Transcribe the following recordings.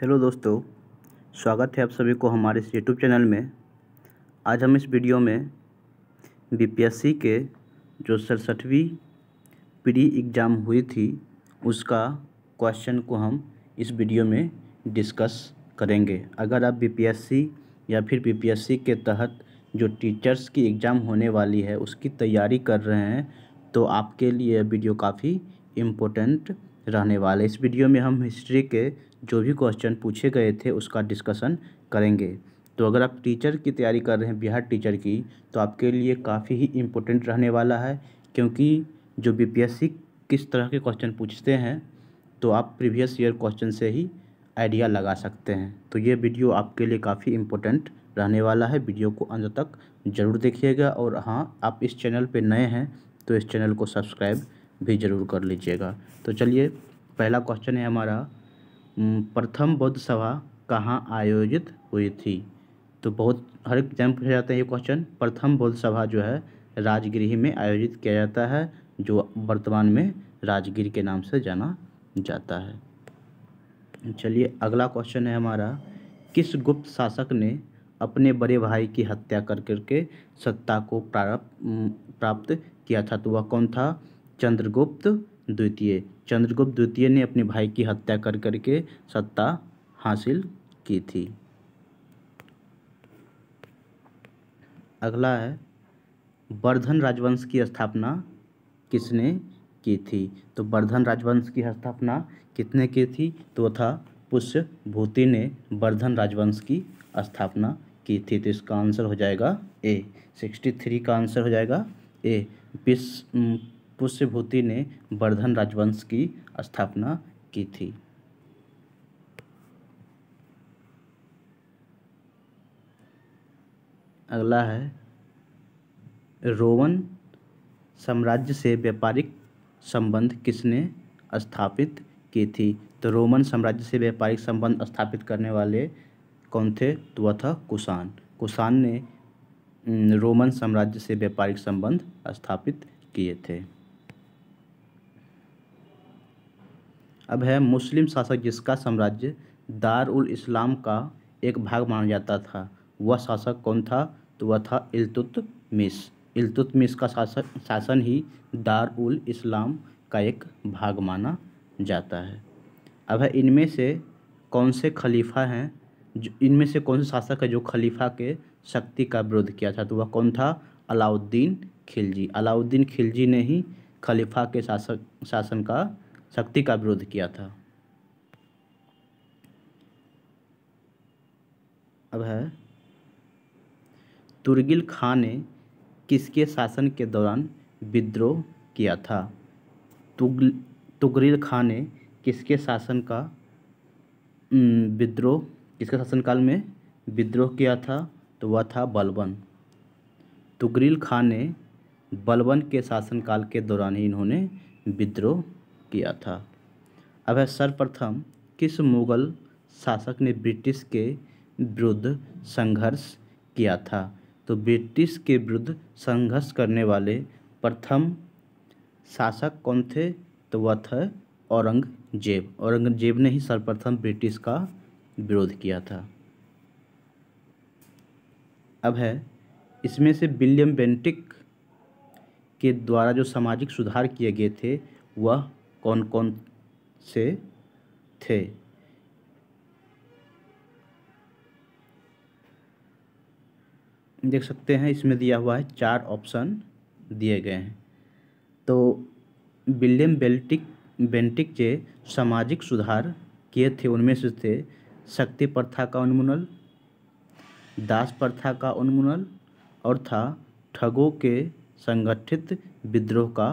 hello दोस्तों स्वागत है आप सभी को हमारे इस यूट्यूब चैनल में आज हम इस वीडियो में बीपीएससी के जो सड़सठवीं प्री एग्ज़ाम हुई थी उसका क्वेश्चन को हम इस वीडियो में डिस्कस करेंगे अगर आप बीपीएससी या फिर बीपीएससी के तहत जो टीचर्स की एग्ज़ाम होने वाली है उसकी तैयारी कर रहे हैं तो आपके लिए वीडियो काफ़ी इम्पोर्टेंट रहने वाला है इस वीडियो में हम हिस्ट्री के जो भी क्वेश्चन पूछे गए थे उसका डिस्कशन करेंगे तो अगर आप टीचर की तैयारी कर रहे हैं बिहार टीचर की तो आपके लिए काफ़ी ही इम्पोर्टेंट रहने वाला है क्योंकि जो बीपीएससी किस तरह के क्वेश्चन पूछते हैं तो आप प्रीवियस ईयर क्वेश्चन से ही आइडिया लगा सकते हैं तो ये वीडियो आपके लिए काफ़ी इम्पोर्टेंट रहने वाला है वीडियो को अंत तक ज़रूर देखिएगा और हाँ आप इस चैनल पर नए हैं तो इस चैनल को सब्सक्राइब भी ज़रूर कर लीजिएगा तो चलिए पहला क्वेश्चन है हमारा प्रथम बौद्ध सभा कहाँ आयोजित हुई थी तो बहुत हर एग्जाम पूछा जाता है ये क्वेश्चन प्रथम बौद्ध सभा जो है राजगिरी में आयोजित किया जाता है जो वर्तमान में राजगिर के नाम से जाना जाता है चलिए अगला क्वेश्चन है हमारा किस गुप्त शासक ने अपने बड़े भाई की हत्या कर करके सत्ता को प्राप्त प्राप्त किया था तो वह कौन था चंद्रगुप्त द्वितीय चंद्रगुप्त द्वितीय ने अपने भाई की हत्या कर करके सत्ता हासिल की थी अगला है वर्धन राजवंश की स्थापना किसने की थी तो वर्धन राजवंश की स्थापना कितने की थी तो था था पुष्यभूति ने वर्धन राजवंश की स्थापना की थी तो इसका आंसर हो जाएगा ए सिक्सटी थ्री का आंसर हो जाएगा ए पुष्यभूति ने वर्धन राजवंश की स्थापना की थी अगला है रोमन साम्राज्य से व्यापारिक संबंध किसने स्थापित की थी तो रोमन साम्राज्य से व्यापारिक संबंध स्थापित करने वाले कौन थे तो वह था कुषाण कुषाण ने रोमन साम्राज्य से व्यापारिक संबंध स्थापित किए थे अब है मुस्लिम शासक जिसका साम्राज्य दार उल इस्लाम का एक भाग माना जाता था वह शासक कौन था तो वह था इल्तुतमिस इल्तुतमिस का शासक शासन ही दार उल इस्लाम का एक भाग माना जाता है अब है इनमें से कौन से खलीफा हैं जो इनमें से कौन से शासक है जो खलीफा के शक्ति का विरोध किया था तो वह कौन था अलाउद्दीन खिलजी अलाउद्दीन खिलजी ने ही खलीफा के शासक शासन का शक्ति का विरोध किया था अब है तुर्गिल खां ने किसके शासन के दौरान विद्रोह किया था तुगल तुगरिल खां ने किसके शासन का विद्रोह किसके शासनकाल में विद्रोह किया था तो वह था बलबन तुगरिल खां ने बलबन के शासनकाल के दौरान ही इन्होंने विद्रोह किया था अब है सर्वप्रथम किस मुग़ल शासक ने ब्रिटिश के विरुद्ध संघर्ष किया था तो ब्रिटिश के विरुद्ध संघर्ष करने वाले प्रथम शासक कौन थे तो वह थे औरंगजेब औरंगजेब ने ही सर्वप्रथम ब्रिटिश का विरोध किया था अब है इसमें से विलियम बेंटिक के द्वारा जो सामाजिक सुधार किए गए थे वह कौन कौन से थे देख सकते हैं इसमें दिया हुआ है चार ऑप्शन दिए गए हैं तो विलियम बेल्टिक बेंटिक जे सामाजिक सुधार किए थे उनमें से थे शक्ति प्रथा का उन्मूलन दास प्रथा का उन्मूलन और था ठगों के संगठित विद्रोह का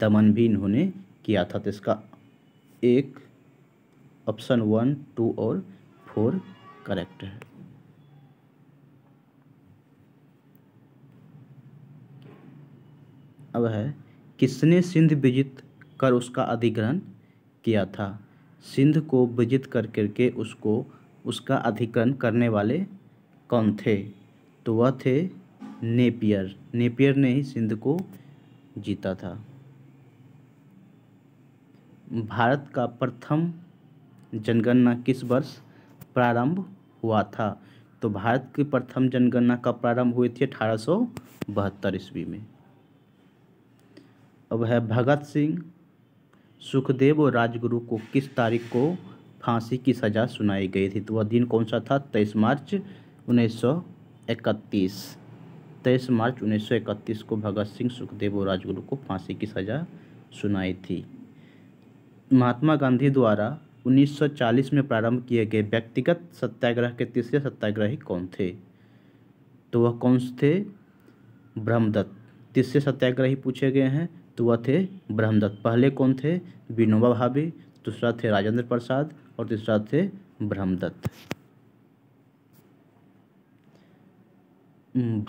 दमन भी इन्होंने किया था तो इसका एक ऑप्शन वन टू और फोर करेक्ट है अब है किसने सिंध विजित कर उसका अधिग्रहण किया था सिंध को विजित कर करके उसको उसका अधिग्रहण करने वाले कौन थे तो वह थे नेपियर नेपियर ने ही सिंध को जीता था भारत का प्रथम जनगणना किस वर्ष प्रारंभ हुआ था तो भारत की प्रथम जनगणना कब प्रारंभ हुई थी अठारह सौ बहत्तर ईस्वी में अब है भगत सिंह सुखदेव और राजगुरु को किस तारीख को फांसी की सज़ा सुनाई गई थी तो वह दिन कौन सा था तेईस मार्च उन्नीस सौ इकतीस तेईस मार्च उन्नीस सौ इकतीस को भगत सिंह सुखदेव और राजगुरु को फांसी की सज़ा सुनाई थी महात्मा गांधी द्वारा 1940 में प्रारंभ किए गए व्यक्तिगत सत्याग्रह के तीसरे सत्याग्रही कौन थे तो वह कौन से थे ब्रह्मदत्त तीसरे सत्याग्रही पूछे गए हैं तो वह थे ब्रह्मदत्त पहले कौन थे विनोबा भावे दूसरा थे राजेंद्र प्रसाद और तीसरा थे ब्रह्मदत्त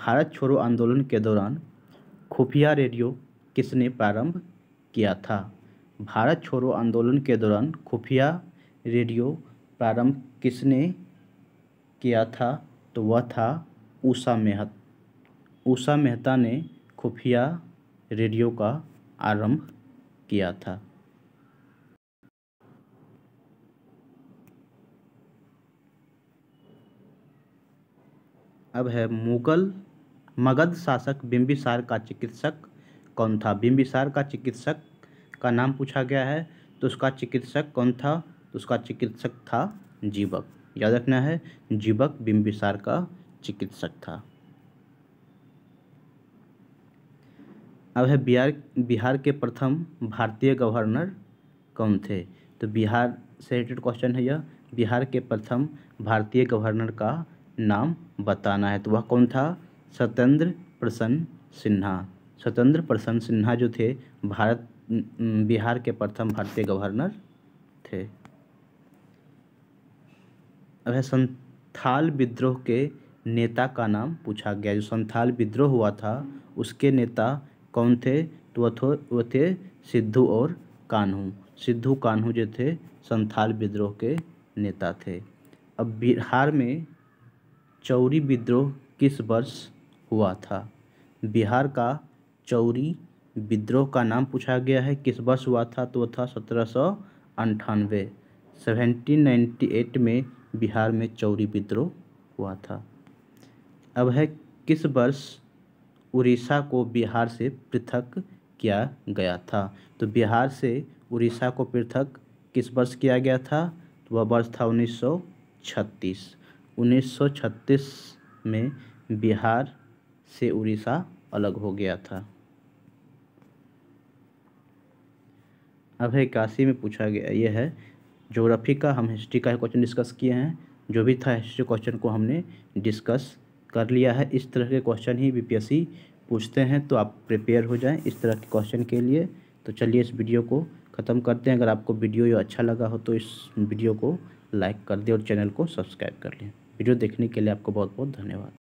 भारत छोड़ो आंदोलन के दौरान खुफिया रेडियो किसने प्रारंभ किया था भारत छोड़ो आंदोलन के दौरान खुफिया रेडियो प्रारंभ किसने किया था तो वह था उषा मेहत उषा मेहता ने खुफिया रेडियो का आरंभ किया था अब है मुगल मगध शासक बिम्बिसार का चिकित्सक कौन था बिम्बिसार का चिकित्सक का नाम पूछा गया है तो उसका चिकित्सक कौन था तो उसका चिकित्सक था जीवक याद रखना है जीवक बिंबिसार का चिकित्सक था अब है बिहार बिहार के प्रथम भारतीय गवर्नर कौन थे तो बिहार से रिलेटेड क्वेश्चन है यह बिहार के प्रथम भारतीय गवर्नर का नाम बताना है तो वह कौन था सत्येंद्र प्रसन्न सिन्हा स्वतंत्र प्रसन्न सिन्हा जो थे भारत बिहार के प्रथम भारतीय गवर्नर थे अब है संथाल विद्रोह के नेता का नाम पूछा गया जो संथाल विद्रोह हुआ था उसके नेता कौन थे तो वह वो थे सिद्धू और कान्हू सिद्धू कान्हू जो थे संथाल विद्रोह के नेता थे अब बिहार में चौरी विद्रोह किस वर्ष हुआ था बिहार का चौरी विद्रोह का नाम पूछा गया है किस वर्ष हुआ था तो था सत्रह सौ अंठानवे सेवेंटीन नाइन्टी एट में बिहार में चौरी विद्रोह हुआ था अब है किस वर्ष उड़ीसा को बिहार से पृथक किया गया था तो बिहार से उड़ीसा को पृथक किस वर्ष किया गया था तो वह वर्ष था उन्नीस उन्नीस सौ छत्तीस सौ छत्तीस में बिहार से उड़ीसा अलग हो गया था अब है इक्यासी में पूछा गया ये है जोग्राफी का हम हिस्ट्री का क्वेश्चन डिस्कस किए हैं जो भी था हिस्ट्री क्वेश्चन को हमने डिस्कस कर लिया है इस तरह के क्वेश्चन ही बी पूछते हैं तो आप प्रिपेयर हो जाएं इस तरह के क्वेश्चन के लिए तो चलिए इस वीडियो को ख़त्म करते हैं अगर आपको वीडियो ये अच्छा लगा हो तो इस वीडियो को लाइक कर दें और चैनल को सब्सक्राइब कर लें वीडियो देखने के लिए आपको बहुत बहुत धन्यवाद